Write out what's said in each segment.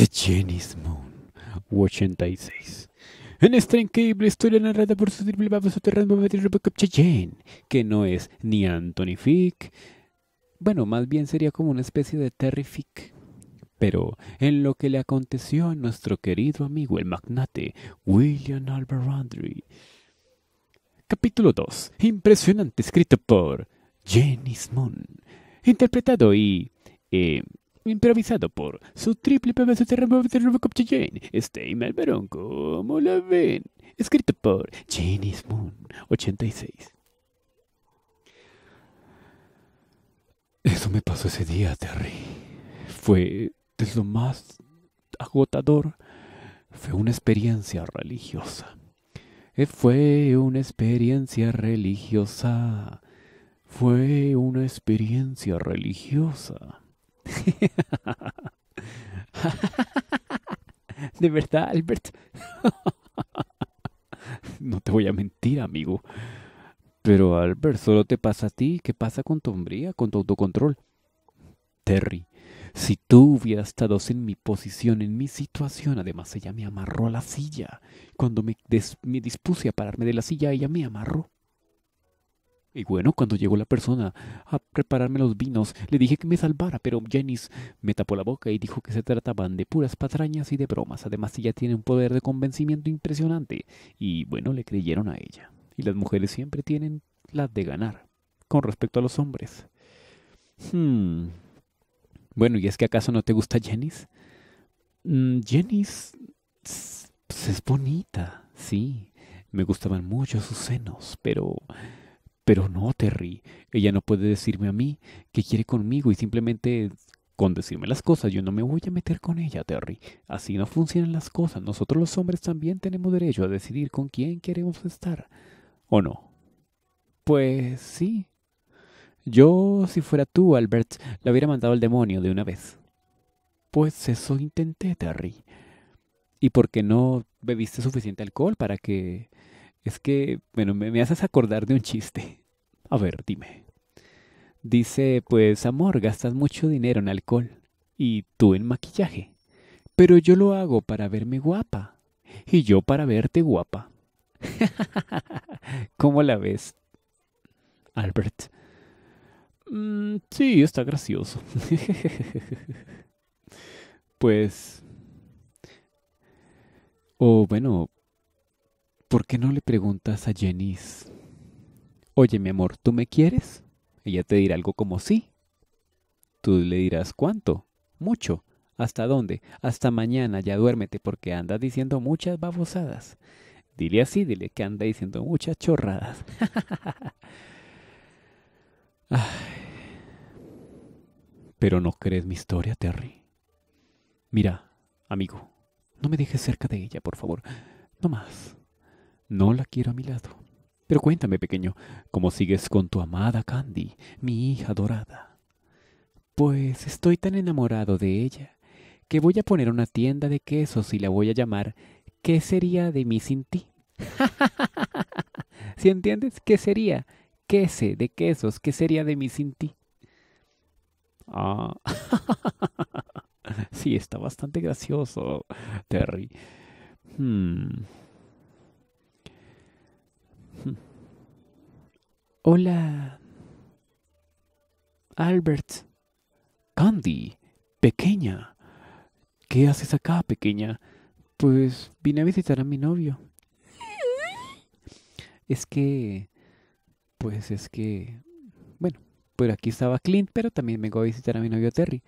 The Jenny's Moon 86. En esta increíble historia narrada por su triple baba soterrando que no es ni Anthony Fick, bueno, más bien sería como una especie de Terry Fick. Pero en lo que le aconteció a nuestro querido amigo el magnate William Albert Capítulo 2. Impresionante, escrito por Jenny Moon. Interpretado y eh, improvisado por su triple pedazo de Rambo de Robocop Steyman Barón, como la ven, escrito por Jenny Moon 86. Eso me pasó ese día, Terry. Fue de lo más agotador. Fue una experiencia religiosa. Eh, fue una experiencia religiosa. Fue una experiencia religiosa. ¿De verdad, Albert? No te voy a mentir, amigo. Pero, Albert, solo te pasa a ti. ¿Qué pasa con tu hombría, con tu autocontrol? Terry, si tú hubieras estado en mi posición, en mi situación, además ella me amarró a la silla. Cuando me dispuse a pararme de la silla, ella me amarró. Y bueno, cuando llegó la persona a prepararme los vinos, le dije que me salvara, pero Jenny me tapó la boca y dijo que se trataban de puras patrañas y de bromas. Además, ella tiene un poder de convencimiento impresionante. Y bueno, le creyeron a ella. Y las mujeres siempre tienen las de ganar con respecto a los hombres. Hmm. Bueno, ¿y es que acaso no te gusta Janis Mm, pues es bonita, sí. Me gustaban mucho sus senos, pero pero no, Terry, ella no puede decirme a mí que quiere conmigo y simplemente con decirme las cosas. Yo no me voy a meter con ella, Terry. Así no funcionan las cosas. Nosotros los hombres también tenemos derecho a decidir con quién queremos estar. ¿O no? Pues sí. Yo, si fuera tú, Albert, la hubiera mandado al demonio de una vez. Pues eso intenté, Terry. ¿Y por qué no bebiste suficiente alcohol para que... Es que, bueno, me haces acordar de un chiste. A ver, dime. Dice, pues amor, gastas mucho dinero en alcohol y tú en maquillaje. Pero yo lo hago para verme guapa y yo para verte guapa. ¿Cómo la ves? Albert. Mm, sí, está gracioso. pues... O oh, bueno, ¿por qué no le preguntas a Jenice? oye mi amor, ¿tú me quieres? Ella te dirá algo como sí. Tú le dirás cuánto, mucho, hasta dónde, hasta mañana, ya duérmete porque andas diciendo muchas babosadas. Dile así, dile que anda diciendo muchas chorradas. Pero no crees mi historia, Terry. Mira, amigo, no me dejes cerca de ella, por favor. No más. No la quiero a mi lado. Pero cuéntame, pequeño, ¿cómo sigues con tu amada Candy, mi hija dorada? Pues estoy tan enamorado de ella que voy a poner una tienda de quesos y la voy a llamar ¿Qué sería de mí sin ti? ¿Si entiendes? ¿Qué sería? Quese de quesos, ¿qué sería de mí sin ti? Ah. sí, está bastante gracioso, Terry. Hmm. Hola, Albert. Candy, pequeña. ¿Qué haces acá, pequeña? Pues vine a visitar a mi novio. Es que... Pues es que... Bueno, por aquí estaba Clint, pero también vengo a visitar a mi novio Terry.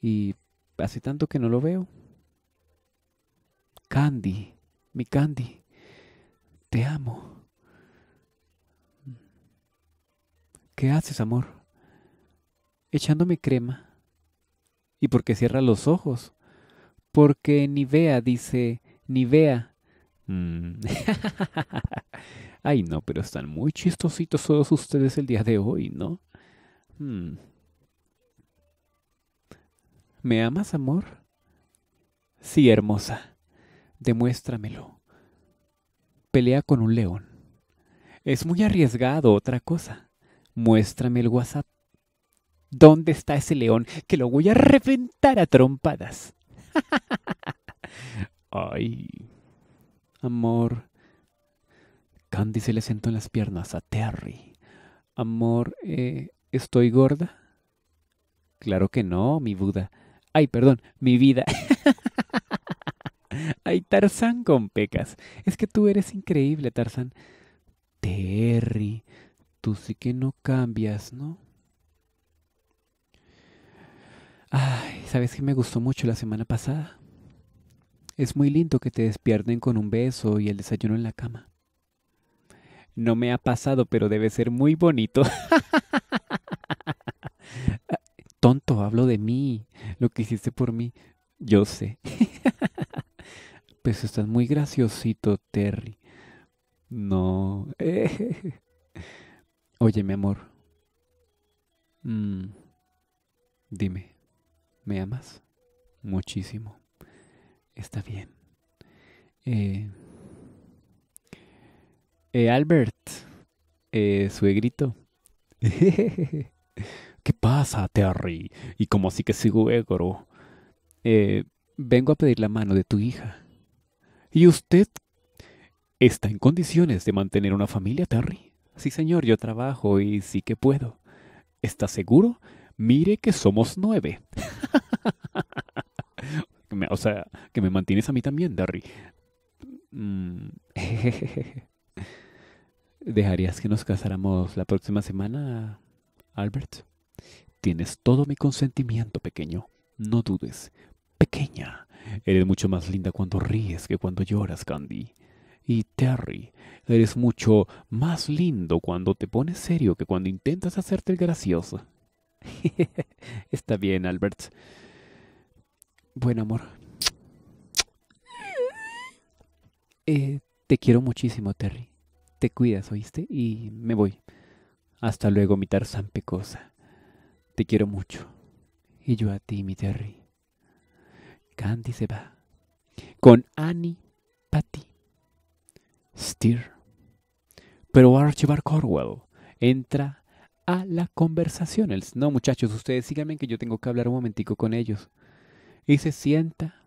Y hace tanto que no lo veo. Candy, mi Candy, te amo. ¿Qué haces, amor? Echándome crema. ¿Y por qué cierra los ojos? Porque ni vea, dice, ni vea. Mm. Ay, no, pero están muy chistositos todos ustedes el día de hoy, ¿no? Mm. ¿Me amas, amor? Sí, hermosa. Demuéstramelo. Pelea con un león. Es muy arriesgado, otra cosa. Muéstrame el WhatsApp. ¿Dónde está ese león que lo voy a reventar a trompadas? Ay, amor. Candy se le sentó en las piernas a Terry. Amor, eh, ¿estoy gorda? Claro que no, mi Buda. Ay, perdón, mi vida. Ay, Tarzán con pecas. Es que tú eres increíble, Tarzán. Terry, Tú sí que no cambias, ¿no? Ay, ¿sabes que me gustó mucho la semana pasada? Es muy lindo que te despierten con un beso y el desayuno en la cama. No me ha pasado, pero debe ser muy bonito. Tonto, hablo de mí, lo que hiciste por mí. Yo sé. pues estás muy graciosito, Terry. No. Oye, mi amor. Mm, dime, ¿me amas? Muchísimo. Está bien. Eh, eh, Albert, eh, suegrito. ¿Qué pasa, Terry? Y como así que sigo egro. Eh, vengo a pedir la mano de tu hija. ¿Y usted está en condiciones de mantener una familia, Terry? Sí, señor, yo trabajo y sí que puedo. ¿Estás seguro? Mire que somos nueve. o sea, que me mantienes a mí también, Darry. Mm. ¿Dejarías que nos casáramos la próxima semana, Albert? Tienes todo mi consentimiento, pequeño. No dudes. Pequeña. Eres mucho más linda cuando ríes que cuando lloras, Candy. Y Terry, eres mucho más lindo cuando te pones serio que cuando intentas hacerte el gracioso. Está bien, Albert. Buen amor. Eh, te quiero muchísimo, Terry. Te cuidas, ¿oíste? Y me voy. Hasta luego, mi Tarzán Pecosa. Te quiero mucho. Y yo a ti, mi Terry. Candy se va. Con Annie Steer. Pero Archibald Corwell entra a la conversación. no, muchachos, ustedes síganme que yo tengo que hablar un momentico con ellos. Y se sienta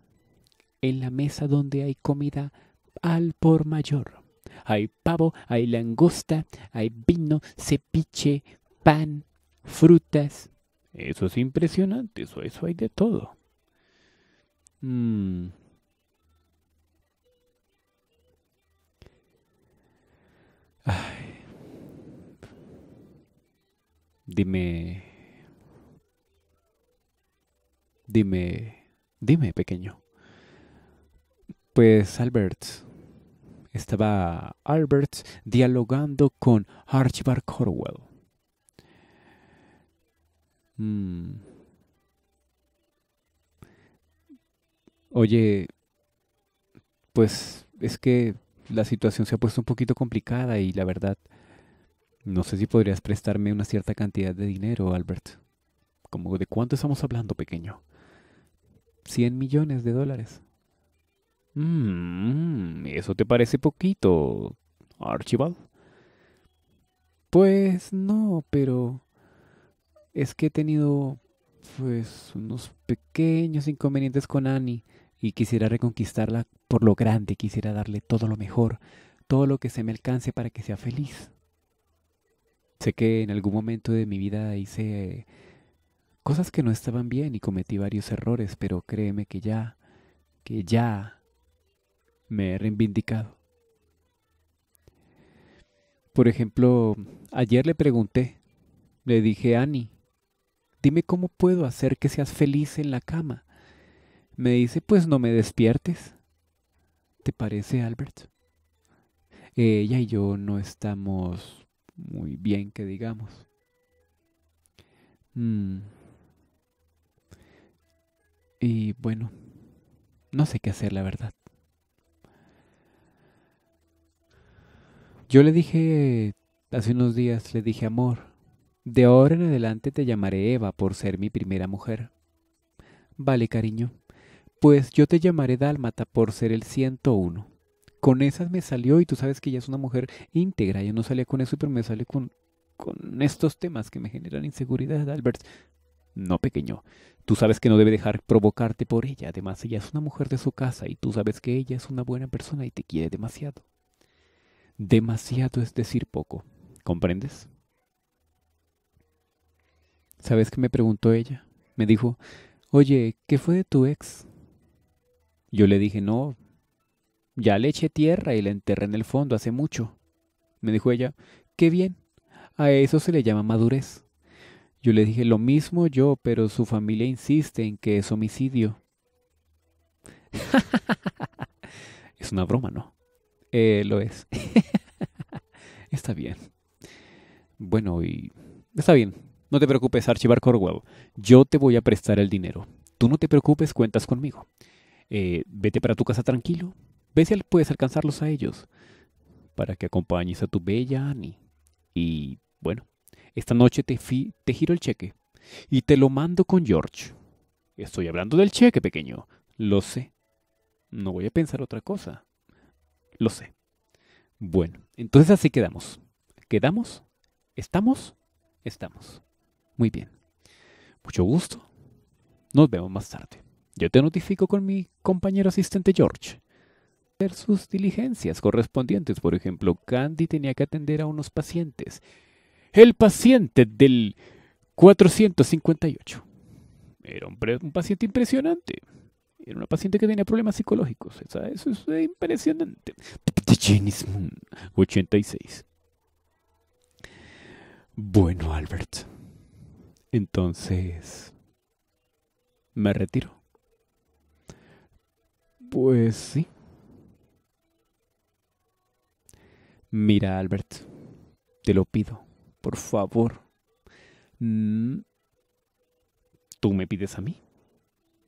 en la mesa donde hay comida al por mayor. Hay pavo, hay langosta, hay vino, cepiche, pan, frutas. Eso es impresionante, eso, eso hay de todo. Mmm Ay. Dime, dime, dime, pequeño. Pues Albert, estaba Albert dialogando con Archibald Corwell. Mm. Oye, pues es que la situación se ha puesto un poquito complicada y la verdad, no sé si podrías prestarme una cierta cantidad de dinero, Albert. ¿Como de cuánto estamos hablando, pequeño? Cien millones de dólares. Mmm, ¿eso te parece poquito, Archibald? Pues no, pero es que he tenido pues unos pequeños inconvenientes con Annie y quisiera reconquistarla por lo grande, quisiera darle todo lo mejor, todo lo que se me alcance para que sea feliz. Sé que en algún momento de mi vida hice cosas que no estaban bien y cometí varios errores, pero créeme que ya, que ya me he reivindicado. Por ejemplo, ayer le pregunté, le dije, Ani, dime cómo puedo hacer que seas feliz en la cama me dice, pues no me despiertes. ¿Te parece, Albert? Ella y yo no estamos muy bien, que digamos. Mm. Y bueno, no sé qué hacer, la verdad. Yo le dije, hace unos días le dije, amor, de ahora en adelante te llamaré Eva por ser mi primera mujer. Vale, cariño. Pues yo te llamaré Dálmata por ser el 101. Con esas me salió y tú sabes que ella es una mujer íntegra. Yo no salía con eso, pero me sale con, con estos temas que me generan inseguridad, Albert. No, pequeño. Tú sabes que no debe dejar provocarte por ella. Además, ella es una mujer de su casa y tú sabes que ella es una buena persona y te quiere demasiado. Demasiado es decir poco. ¿Comprendes? ¿Sabes qué me preguntó ella? Me dijo, oye, ¿qué fue de tu ex? Yo le dije, no, ya le eché tierra y la enterré en el fondo hace mucho. Me dijo ella, qué bien, a eso se le llama madurez. Yo le dije, lo mismo yo, pero su familia insiste en que es homicidio. es una broma, ¿no? Eh, lo es. está bien. Bueno, y... Está bien. No te preocupes, Archibar Corwell. Yo te voy a prestar el dinero. Tú no te preocupes, cuentas conmigo. Eh, vete para tu casa tranquilo. Ve si puedes alcanzarlos a ellos para que acompañes a tu bella Annie. Y bueno, esta noche te, te giro el cheque y te lo mando con George. Estoy hablando del cheque, pequeño. Lo sé. No voy a pensar otra cosa. Lo sé. Bueno, entonces así quedamos. ¿Quedamos? ¿Estamos? Estamos. Muy bien. Mucho gusto. Nos vemos más tarde. Yo te notifico con mi compañero asistente George. Hacer sus diligencias correspondientes, por ejemplo, Candy tenía que atender a unos pacientes. El paciente del 458. Era un, paciente impresionante. Era una paciente que tenía problemas psicológicos. Eso es impresionante. 86. Bueno, Albert. Entonces... Me retiro. Pues sí. Mira, Albert, te lo pido, por favor. Mm, ¿Tú me pides a mí?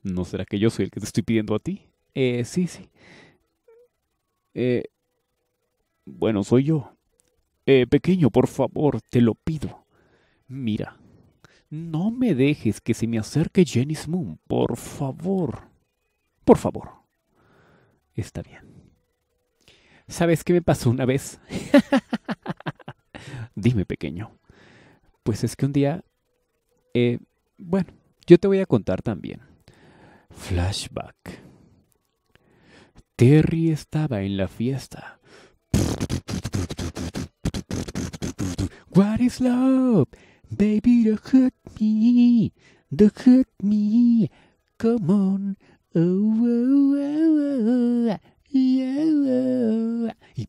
¿No será que yo soy el que te estoy pidiendo a ti? Eh, sí, sí. Eh, bueno, soy yo. Eh, pequeño, por favor, te lo pido. Mira, no me dejes que se me acerque Jenny Moon, por favor. Por favor está bien. ¿Sabes qué me pasó una vez? Dime, pequeño. Pues es que un día... Eh, bueno, yo te voy a contar también. Flashback. Terry estaba en la fiesta. What is love? Baby, don't hurt me. Don't hurt me. Come on, oh, oh, oh, oh, yo. He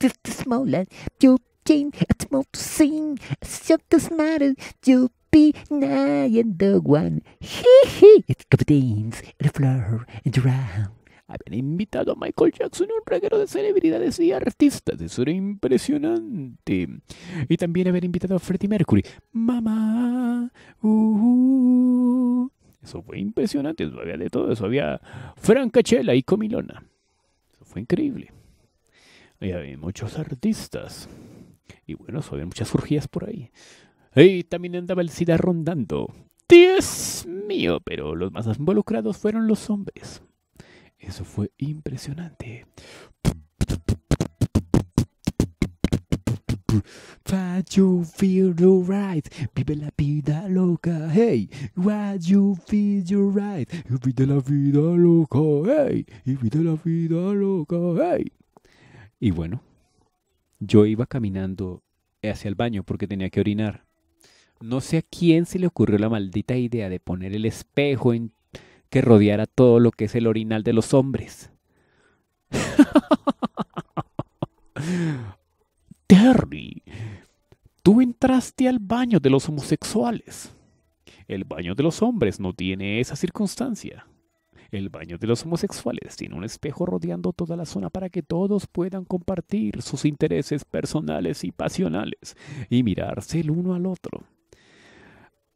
Just a small lad, you Jane, it's more to sing, it's just a smile, you be nigh and the one. Hee hee, it's cup of beans and a flower and round. habían invitado a Michael Jackson a un reguero de celebridades y artistas. Eso era impresionante. Y también haber invitado a Freddie Mercury. Mamá. Uh-huh. Eso fue impresionante. Eso había de todo. Eso había Francachela y Comilona. Eso fue increíble. había muchos artistas. Y bueno, había muchas surgidas por ahí. Y también andaba el SIDA rondando. Dios mío, pero los más involucrados fueron los hombres. Eso fue impresionante. What you feel right, vive la vida loca, hey. What you feel right, vive la vida loca, hey. Vive la vida loca, hey. Y bueno, yo iba caminando hacia el baño porque tenía que orinar. No sé a quién se le ocurrió la maldita idea de poner el espejo en que rodeara todo lo que es el orinal de los hombres. Terry, tú entraste al baño de los homosexuales. El baño de los hombres no tiene esa circunstancia. El baño de los homosexuales tiene un espejo rodeando toda la zona para que todos puedan compartir sus intereses personales y pasionales y mirarse el uno al otro.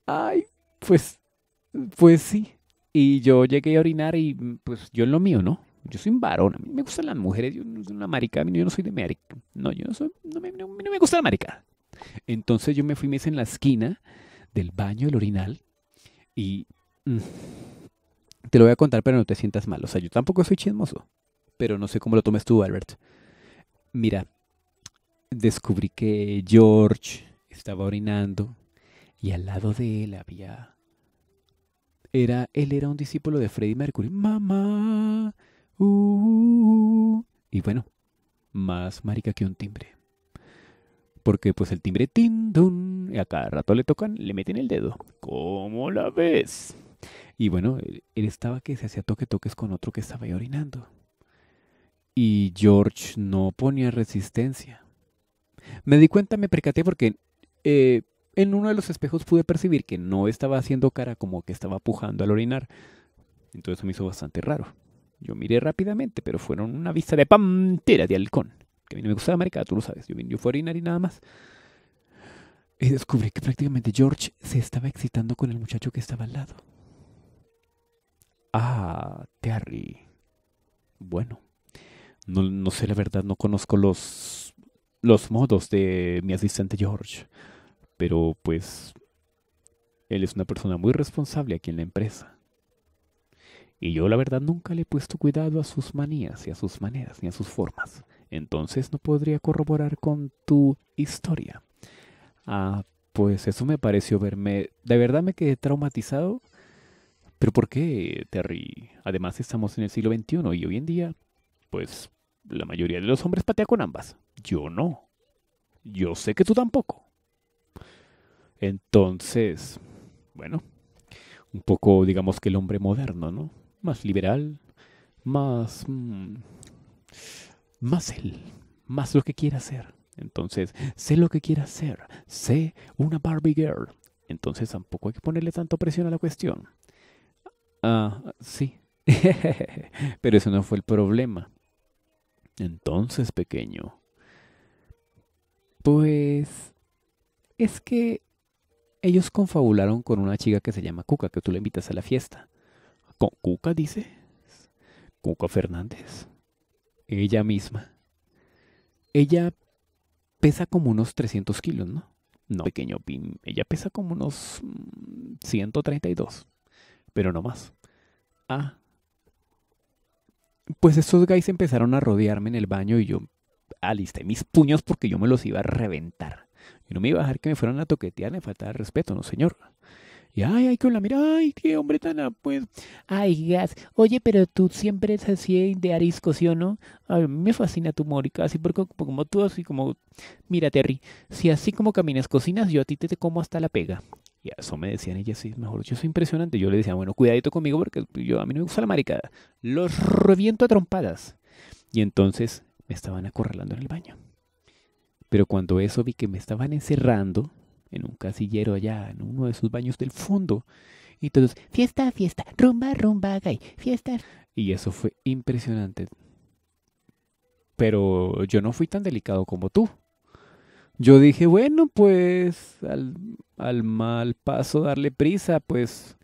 Ay, pues, pues sí, y yo llegué a orinar y mm, pues yo en lo mío, ¿no? Yo soy un varón, a mí me gustan las mujeres, yo no soy una marica, yo no soy de marica. No, yo no soy, no me, no, me gusta la marica. Entonces yo me fui, me en la esquina del baño, el orinal, y mm, te lo voy a contar, pero no te sientas mal. O sea, yo tampoco soy chismoso, pero no sé cómo lo tomes tú, Albert. Mira, descubrí que George estaba orinando y al lado de él había era, él era un discípulo de Freddie Mercury. Mamá. Uh, Y bueno, más marica que un timbre. Porque pues el timbre tin y a cada rato le tocan, le meten el dedo. ¿Cómo la ves? Y bueno, él estaba que se hacía toque toques con otro que estaba ahí orinando. Y George no ponía resistencia. Me di cuenta, me percaté porque eh, en uno de los espejos pude percibir que no estaba haciendo cara como que estaba pujando al orinar. Entonces me hizo bastante raro. Yo miré rápidamente, pero fueron una vista de pantera de halcón. Que a mí no me gustaba América, tú lo sabes. Yo, yo fui a orinar y nada más. Y descubrí que prácticamente George se estaba excitando con el muchacho que estaba al lado. Ah, Terry. Bueno, no, no sé la verdad, no conozco los, los modos de mi asistente George. Pero pues él es una persona muy responsable aquí en la empresa. Y yo la verdad nunca le he puesto cuidado a sus manías y a sus maneras ni a sus formas. Entonces no podría corroborar con tu historia. Ah, pues eso me pareció verme... De verdad me quedé traumatizado. Pero ¿por qué, Terry? Además estamos en el siglo XXI y hoy en día, pues la mayoría de los hombres patea con ambas. Yo no. Yo sé que tú tampoco. Entonces, bueno, un poco digamos que el hombre moderno, ¿no? Más liberal, más... Mm, más él, más lo que quiera hacer. Entonces, sé lo que quiera hacer, sé una Barbie Girl. Entonces tampoco hay que ponerle tanto presión a la cuestión. Ah, sí. Pero eso no fue el problema. Entonces, pequeño. Pues... Es que ellos confabularon con una chica que se llama Cuca, que tú le invitas a la fiesta. ¿Con Cuca, dice? Cuca Fernández. Ella misma. Ella pesa como unos 300 kilos, ¿no? No, pequeño pin. Ella pesa como unos 132, mm, pero no más. Ah. Pues estos guys empezaron a rodearme en el baño y yo alisté mis puños porque yo me los iba a reventar y no me iba a dejar que me fueran a toquetear, me faltaba respeto, no señor. Y ay, ay, con la mira, ay, qué hombre tan ah, pues. Ay, gas. Oye, pero tú siempre eres así de arisco, ¿sí o no? A mí me fascina tu morica, así porque como tú, así como. Mira, Terry, si así como caminas cocinas, yo a ti te, como hasta la pega. Y eso me decían ellas, sí, mejor yo soy impresionante. Yo le decía, bueno, cuidadito conmigo porque yo a mí no me gusta la maricada. Los reviento a trompadas. Y entonces me estaban acorralando en el baño. Pero cuando eso vi que me estaban encerrando en un casillero allá, en uno de sus baños del fondo, y todos, fiesta, fiesta, rumba, rumba, gay, fiesta. Y eso fue impresionante. Pero yo no fui tan delicado como tú. Yo dije, bueno, pues al, al mal paso darle prisa, pues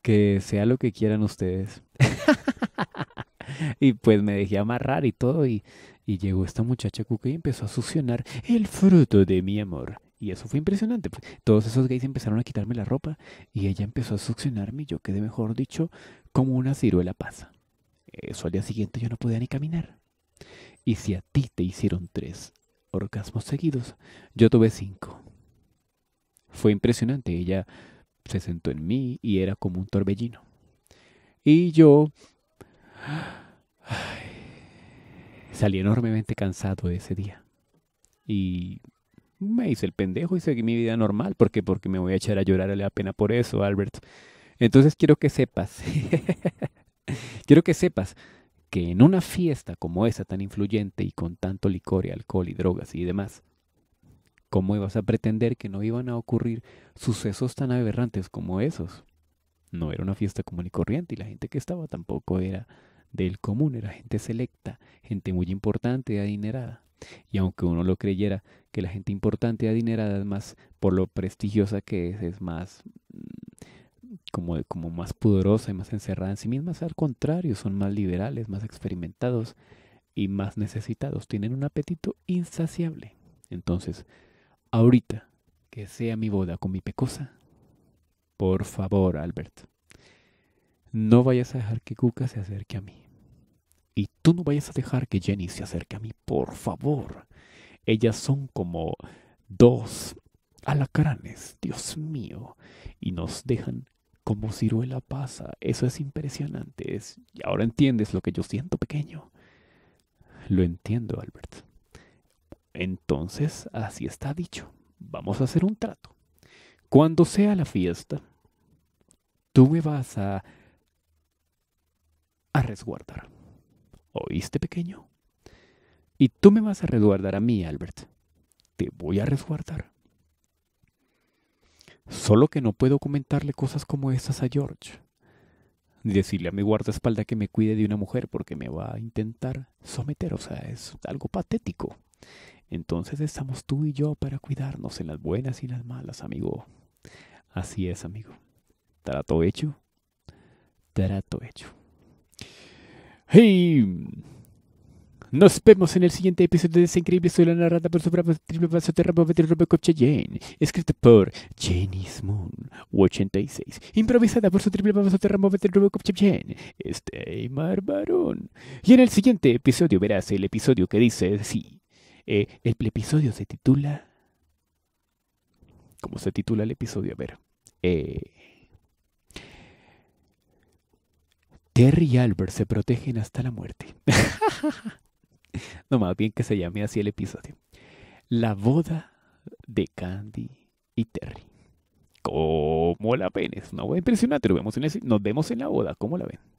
que sea lo que quieran ustedes. y pues me dejé amarrar y todo y y llegó esta muchacha cuca y empezó a succionar el fruto de mi amor. Y eso fue impresionante. Pues. todos esos gays empezaron a quitarme la ropa y ella empezó a succionarme y yo quedé, mejor dicho, como una ciruela pasa. Eso al día siguiente yo no podía ni caminar. Y si a ti te hicieron tres orgasmos seguidos, yo tuve cinco. Fue impresionante. Ella se sentó en mí y era como un torbellino. Y yo... Salí enormemente cansado ese día. Y me hice el pendejo y seguí mi vida normal. ¿Por qué? Porque me voy a echar a llorar a la pena por eso, Albert. Entonces quiero que sepas, quiero que sepas que en una fiesta como esa tan influyente y con tanto licor y alcohol y drogas y demás, ¿cómo ibas a pretender que no iban a ocurrir sucesos tan aberrantes como esos? No era una fiesta común y corriente y la gente que estaba tampoco era del común, era gente selecta, gente muy importante y adinerada. Y aunque uno lo creyera, que la gente importante y adinerada es más, por lo prestigiosa que es, es más mm, como, como más pudorosa y más encerrada en sí misma, al contrario, son más liberales, más experimentados y más necesitados, tienen un apetito insaciable. Entonces, ahorita que sea mi boda con mi pecosa, por favor, Albert, no vayas a dejar que Cuca se acerque a mí. Y tú no vayas a dejar que Jenny se acerque a mí, por favor. Ellas son como dos alacranes, Dios mío, y nos dejan como ciruela pasa. Eso es impresionante. y ahora entiendes lo que yo siento, pequeño. Lo entiendo, Albert. Entonces, así está dicho. Vamos a hacer un trato. Cuando sea la fiesta, tú me vas a, a resguardar. ¿Oíste, pequeño? Y tú me vas a resguardar a mí, Albert. Te voy a resguardar. Solo que no puedo comentarle cosas como esas a George. Decirle a mi guardaespalda que me cuide de una mujer porque me va a intentar someter. O sea, es algo patético. Entonces estamos tú y yo para cuidarnos en las buenas y las malas, amigo. Así es, amigo. Trato hecho. Trato hecho. Hey. Nos vemos en el siguiente episodio de ese increíble soy la narrada por su bravo triple paso RoboCopcha Jane, Escrita por Jenny Moon 86, improvisada por su triple paso RoboCopcha Jane, Steymar marbarón! Y en el siguiente episodio verás el episodio que dice, sí, eh, el episodio se titula... ¿Cómo se titula el episodio? A ver. Eh... Terry y Albert se protegen hasta la muerte. no más bien que se llame así el episodio. La boda de Candy y Terry. ¿Cómo la ven? Es una buena impresionante. lo vemos en, nos vemos en la boda. ¿Cómo la ven?